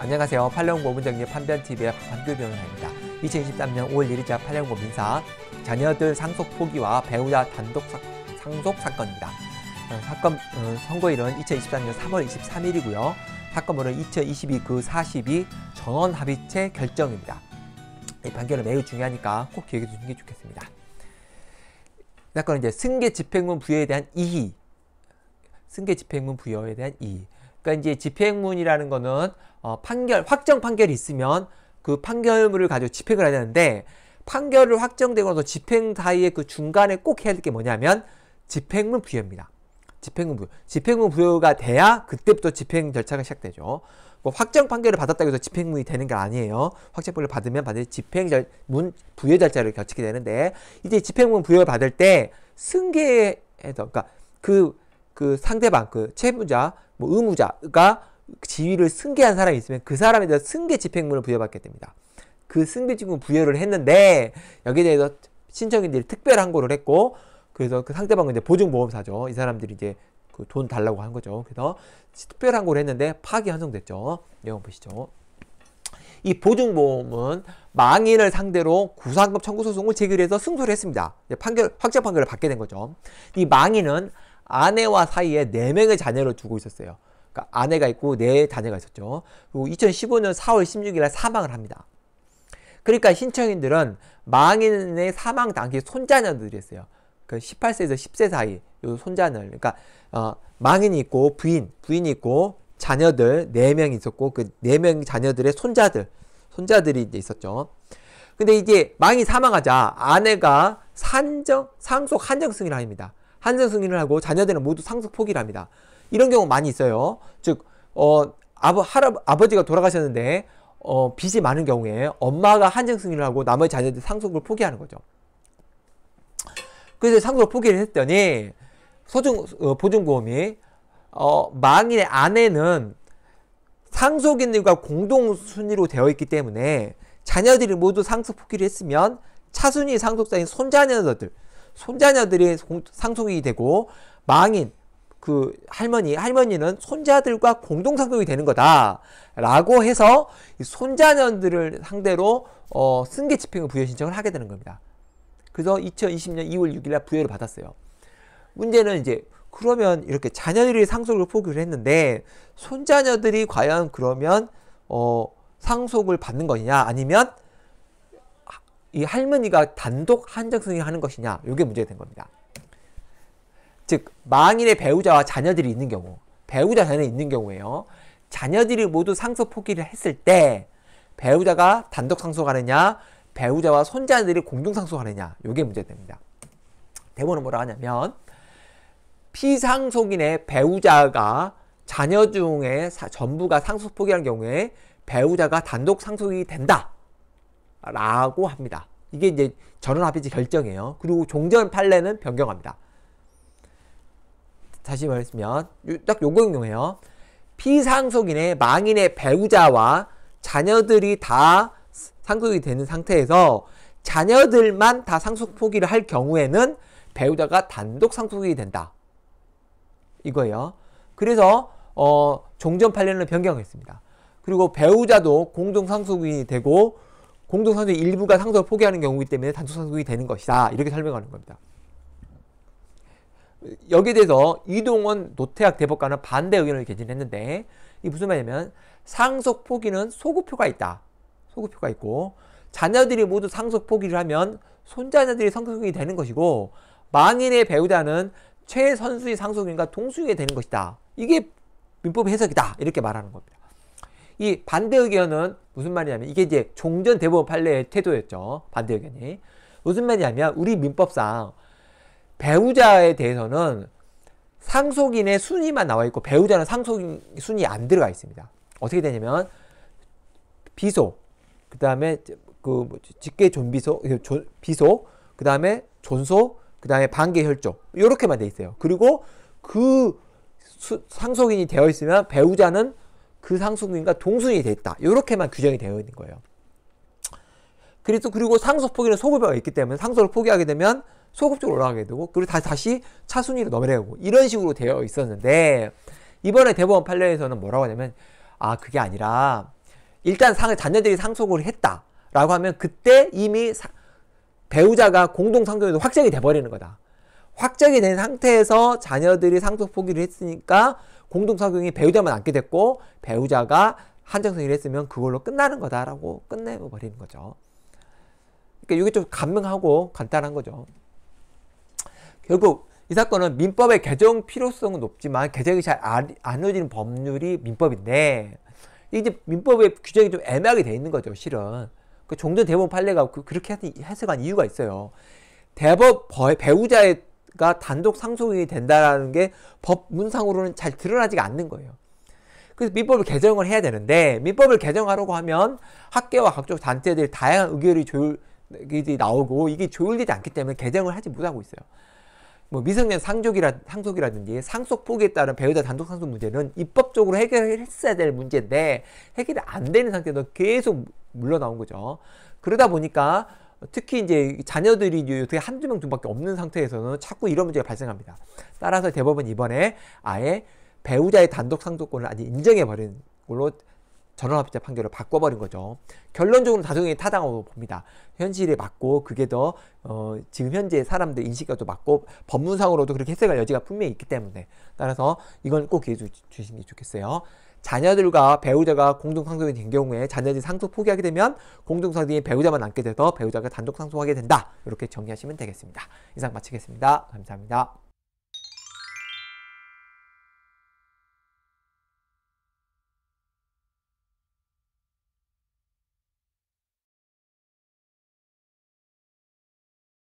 안녕하세요. 팔레옹고 문정리 판변TV의 판교 변호사입니다. 2023년 5월 1일자 팔레옹고 민사 자녀들 상속 포기와 배우자 단독 사, 상속 사건입니다. 어, 사건 어, 선고일은 2023년 3월 23일이고요. 사건번호는 2022 그 42 전원 합의체 결정입니다. 이 판결은 매우 중요하니까 꼭 기억해 두시는 게 좋겠습니다. 사건은 이제 승계 집행문 부여에 대한 이의 승계 집행문 부여에 대한 이의 그러니까 이제 집행문이라는 거는 어, 판결, 확정 판결이 있으면 그 판결문을 가지고 집행을 해야 되는데 판결을 확정되고서 집행 사이에 그 중간에 꼭 해야 될 게 뭐냐면 집행문 부여입니다. 집행문 부여. 집행문 부여가 돼야 그때부터 집행 절차가 시작되죠. 뭐 확정 판결을 받았다고 해서 집행문이 되는 게 아니에요. 확정 판결을 받으면 반드시 집행문 부여 절차를 거치게 되는데 이제 집행문 부여를 받을 때 승계에서 그러니까 그, 그 상대방 그 채무자 뭐 의무자가 지위를 승계한 사람이 있으면 그 사람에 대해서 승계 집행문을 부여받게 됩니다. 그 승계 집행문 부여를 했는데 여기에 대해서 신청인들이 특별항고를 했고 그래서 그 상대방은 이제 보증보험사죠. 이 사람들이 이제 그돈 달라고 한 거죠. 그래서 특별항고를 했는데 파기환송됐죠. 내용 보시죠. 이 보증보험은 망인을 상대로 구상금 청구 소송을 제기해서 승소를 했습니다. 판결 확정 판결을 받게 된 거죠. 이 망인은 아내와 사이에 네명의 자녀를 두고 있었어요. 그러니까 아내가 있고 네 자녀가 있었죠. 그리고 2015년 4월 16일 날 사망을 합니다. 그러니까 신청인들은 망인의 사망 당시 손자녀들이었어요. 그 18세에서 10세 사이 요 손자녀. 그러니까 어, 망인이 있고 부인, 부인이 있고 자녀들 네명 있었고 그 네 명 자녀들의 손자들, 손자들이 있었죠. 근데 이제 망이 사망하자 아내가 산정, 상속 한정승인을 합니다. 한정 승인을 하고 자녀들은 모두 상속 포기랍니다. 이런 경우 많이 있어요. 즉, 어, 아버, 할아, 아버지가 돌아가셨는데, 어, 빚이 많은 경우에 엄마가 한정 승인을 하고 나머지 자녀들 상속을 포기하는 거죠. 그래서 상속을 포기를 했더니, 소중, 어, 보증보험이, 어, 망인의 아내는 상속인들과 공동순위로 되어 있기 때문에 자녀들이 모두 상속 포기를 했으면 차순위 상속자인 손자녀들, 손자녀들이 상속이 되고 망인 그 할머니 할머니는 손자들과 공동 상속이 되는 거다라고 해서 손자녀들을 상대로 어, 승계 집행을 부여 신청을 하게 되는 겁니다. 그래서 2020년 2월 6일날 부여를 받았어요. 문제는 이제 그러면 이렇게 자녀들이 상속을 포기를 했는데 손자녀들이 과연 그러면 어, 상속을 받는 거냐 아니면 이 할머니가 단독 한정승이 하는 것이냐 이게 문제가 된 겁니다. 즉 망인의 배우자와 자녀들이 있는 경우 배우자 자녀 있는 경우에요. 자녀들이 모두 상속 포기를 했을 때 배우자가 단독 상속하느냐 배우자와 손자들이 공동 상속하느냐 이게 문제됩니다. 대본은 뭐라 하냐면 피상속인의 배우자가 자녀 중에 사, 전부가 상속 포기한 경우에 배우자가 단독 상속이 된다. 라고 합니다. 이게 이제 전원합의체 결정이에요. 그리고 종전 판례는 변경합니다. 다시 말했으면 딱 요거 행해요 피상속인의 망인의 배우자와 자녀들이 다 상속이 되는 상태에서 자녀들만 다 상속 포기를 할 경우에는 배우자가 단독 상속이 된다. 이거예요. 그래서 어, 종전 판례는 변경했습니다. 그리고 배우자도 공동 상속인이 되고 공동상속의 일부가 상속을 포기하는 경우이기 때문에 단독상속이 되는 것이다. 이렇게 설명하는 겁니다. 여기에 대해서 이동원 노태학 대법관은 반대 의견을 개진했는데 이 무슨 말이냐면 상속 포기는 소급효가 있다. 소급효가 있고 자녀들이 모두 상속 포기를 하면 손자녀들이 상속이 되는 것이고 망인의 배우자는 최선수의 상속인과 동수인이 되는 것이다. 이게 민법 해석이다. 이렇게 말하는 겁니다. 이 반대 의견은 무슨 말이냐면 이게 이제 종전 대법원 판례의 태도였죠. 반대 의견이. 무슨 말이냐면 우리 민법상 배우자에 대해서는 상속인의 순위만 나와 있고 배우자는 상속인 순위 안 들어가 있습니다. 어떻게 되냐면 비소, 그 다음에 그 직계 존비소, 그 비소, 그 다음에 존소, 그 다음에 반계 혈족 이렇게만 돼 있어요. 그리고 그 수, 상속인이 되어 있으면 배우자는 그 상속인과 동순이 됐다. 이렇게만 규정이 되어 있는 거예요. 그리고 그리고 상속 포기는 소급여가 있기 때문에 상속을 포기하게 되면 소급 적으로 올라가게 되고 그리고 다, 다시 차순위로 넘어가고 이런 식으로 되어 있었는데 이번에 대법원 판례에서는 뭐라고 하냐면 아 그게 아니라 일단 상, 자녀들이 상속을 했다라고 하면 그때 이미 사, 배우자가 공동 상속에도 확정이 돼버리는 거다. 확정이 된 상태에서 자녀들이 상속 포기를 했으니까 공동사경이 배우자만 남게 됐고 배우자가 한정승인을 했으면 그걸로 끝나는 거다라고 끝내버리는 거죠. 그러니까 이게 좀 간명하고 간단한 거죠. 결국 이 사건은 민법의 개정 필요성은 높지만 개정이 잘안 이루어지는 법률이 민법인데 이제 민법의 규정이 좀 애매하게 돼 있는 거죠, 실은. 그 종전 대법 판례가 그, 그렇게 해석한 이유가 있어요. 대법 배우자의 가 단독 상속이 된다라는 게 법문상으로는 잘 드러나지가 않는 거예요. 그래서 민법을 개정을 해야 되는데 민법을 개정하려고 하면 학계와 각종 단체들 다양한 의견이 조율이 나오고 이게 조율되지 않기 때문에 개정을 하지 못하고 있어요. 뭐 미성년 상족이라 상속이라든지 상속 포기에 따른 배우자 단독 상속 문제는 입법적으로 해결했어야 될 문제인데 해결이 안 되는 상태에서 계속 물러나온 거죠. 그러다 보니까 특히 이제 자녀들이 어떻게 한두 명 정도밖에 없는 상태에서는 자꾸 이런 문제가 발생합니다. 따라서 대법원 이번에 아예 배우자의 단독 상속권을 아직 인정해버린 걸로 전원합의자 판결을 바꿔버린 거죠. 결론적으로 다정이 타당하고 봅니다. 현실에 맞고 그게 더 어, 지금 현재 사람들 인식과 도 맞고 법문상으로도 그렇게 해석할 여지가 분명히 있기 때문에 따라서 이건 꼭 기회 주시는 게 좋겠어요. 자녀들과 배우자가 공동상속이 된 경우에 자녀들이 상속 포기하게 되면 공동상속인 배우자만 남게 돼서 배우자가 단독 상속하게 된다. 이렇게 정리하시면 되겠습니다. 이상 마치겠습니다. 감사합니다.